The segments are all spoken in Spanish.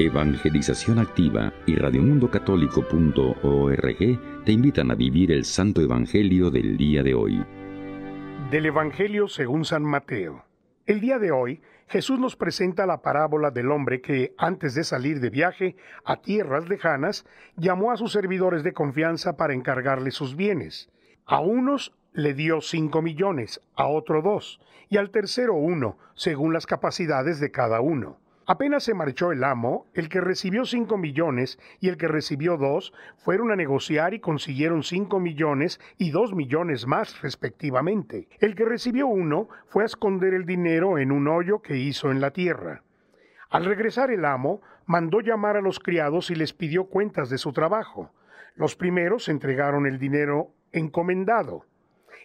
Evangelización Activa y radiomundocatólico.org te invitan a vivir el Santo Evangelio del día de hoy. Del Evangelio según San Mateo. El día de hoy, Jesús nos presenta la parábola del hombre que, antes de salir de viaje a tierras lejanas, llamó a sus servidores de confianza para encargarle sus bienes. A unos le dio cinco millones, a otro dos, y al tercero uno, según las capacidades de cada uno Apenas se marchó el amo, el que recibió 5 millones y el que recibió dos fueron a negociar y consiguieron 5 millones y 2 millones más respectivamente. El que recibió uno fue a esconder el dinero en un hoyo que hizo en la tierra. Al regresar el amo, mandó llamar a los criados y les pidió cuentas de su trabajo. Los primeros entregaron el dinero encomendado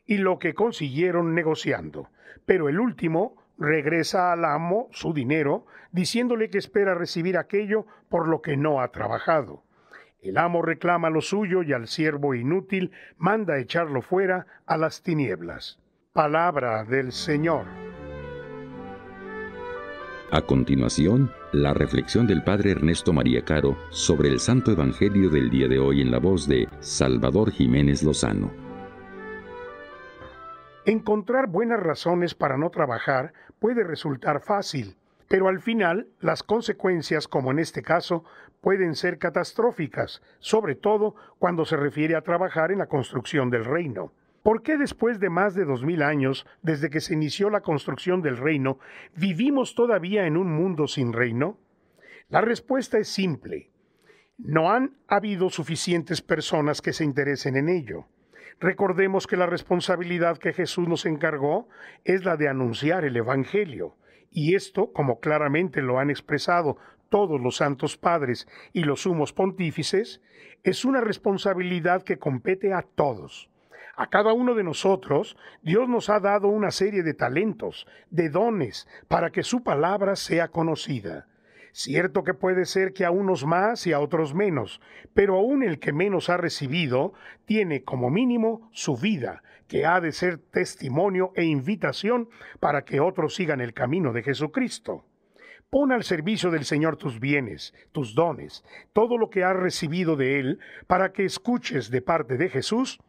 y lo que consiguieron negociando, pero el último regresa al amo su dinero, diciéndole que espera recibir aquello por lo que no ha trabajado. El amo reclama lo suyo y al siervo inútil manda echarlo fuera a las tinieblas. Palabra del Señor. A continuación, la reflexión del Padre Ernesto María Caro sobre el Santo Evangelio del día de hoy en la voz de Salvador Jiménez Lozano. Encontrar buenas razones para no trabajar puede resultar fácil, pero al final las consecuencias, como en este caso, pueden ser catastróficas, sobre todo cuando se refiere a trabajar en la construcción del reino. ¿Por qué después de más de dos mil años desde que se inició la construcción del reino, vivimos todavía en un mundo sin reino? La respuesta es simple. No han habido suficientes personas que se interesen en ello. Recordemos que la responsabilidad que Jesús nos encargó es la de anunciar el Evangelio. Y esto, como claramente lo han expresado todos los santos padres y los sumos pontífices, es una responsabilidad que compete a todos. A cada uno de nosotros, Dios nos ha dado una serie de talentos, de dones, para que su palabra sea conocida. Cierto que puede ser que a unos más y a otros menos, pero aún el que menos ha recibido tiene como mínimo su vida, que ha de ser testimonio e invitación para que otros sigan el camino de Jesucristo. Pon al servicio del Señor tus bienes, tus dones, todo lo que has recibido de Él, para que escuches de parte de Jesús,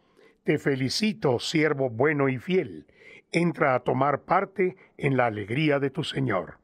Te felicito, siervo bueno y fiel. Entra a tomar parte en la alegría de tu Señor.